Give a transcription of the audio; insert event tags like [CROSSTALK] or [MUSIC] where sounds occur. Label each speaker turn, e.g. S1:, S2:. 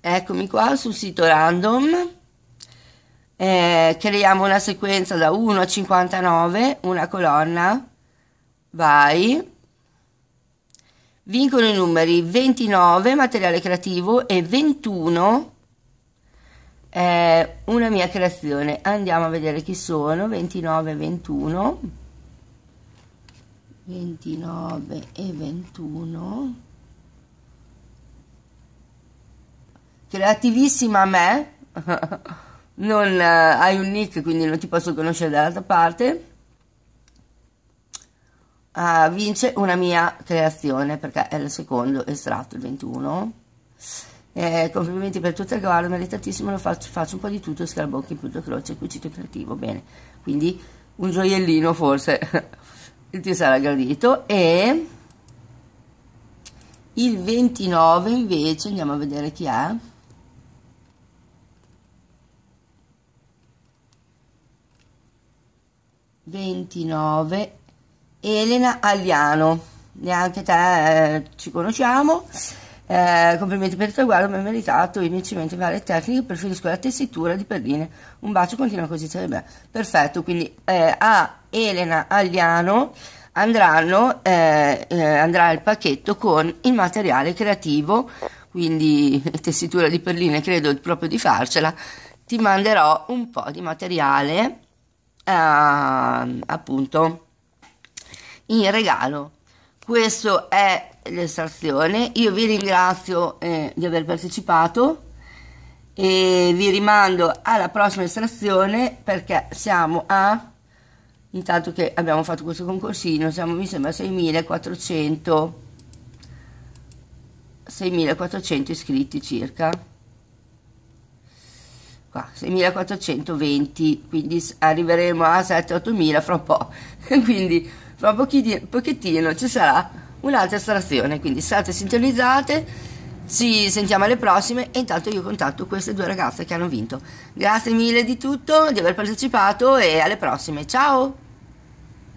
S1: Eccomi qua sul sito random. Eh, creiamo una sequenza da 1 a 59, una colonna. Vai. Vincono i numeri 29, materiale creativo, e 21 eh, una mia creazione. Andiamo a vedere chi sono. 29 e 21. 29 e 21. creativissima a me, [LAUGHS] non eh, hai un nick quindi non ti posso conoscere dall'altra parte, uh, vince una mia creazione perché è il secondo estratto, il 21. Eh, complimenti per tutto il cavallo, meritatissimo, lo faccio, faccio un po' di tutto, scarabocchi, punto croce, cucito creativo, bene. Quindi un gioiellino forse [LAUGHS] ti sarà gradito e il 29 invece andiamo a vedere chi è 29 Elena Agliano neanche te eh, ci conosciamo eh, complimenti per il traguardo mi hai meritato il mio cimento in varie tecniche preferisco la tessitura di perline un bacio continua così cioè, perfetto quindi eh, a Elena Agliano andranno eh, eh, andrà il pacchetto con il materiale creativo quindi [LAUGHS] tessitura di perline credo proprio di farcela ti manderò un po' di materiale Ehm, appunto in regalo. Questo è l'estrazione. Io vi ringrazio eh, di aver partecipato e vi rimando alla prossima estrazione perché siamo a intanto che abbiamo fatto questo concorsino siamo mi sembra 6400 6400 iscritti circa 6420, quindi arriveremo a 7-8000 fra un po', [LAUGHS] quindi fra pochettino ci sarà un'altra estrazione, quindi state sintonizzate, ci sentiamo alle prossime e intanto io contatto queste due ragazze che hanno vinto. Grazie mille di tutto, di aver partecipato e alle prossime, ciao!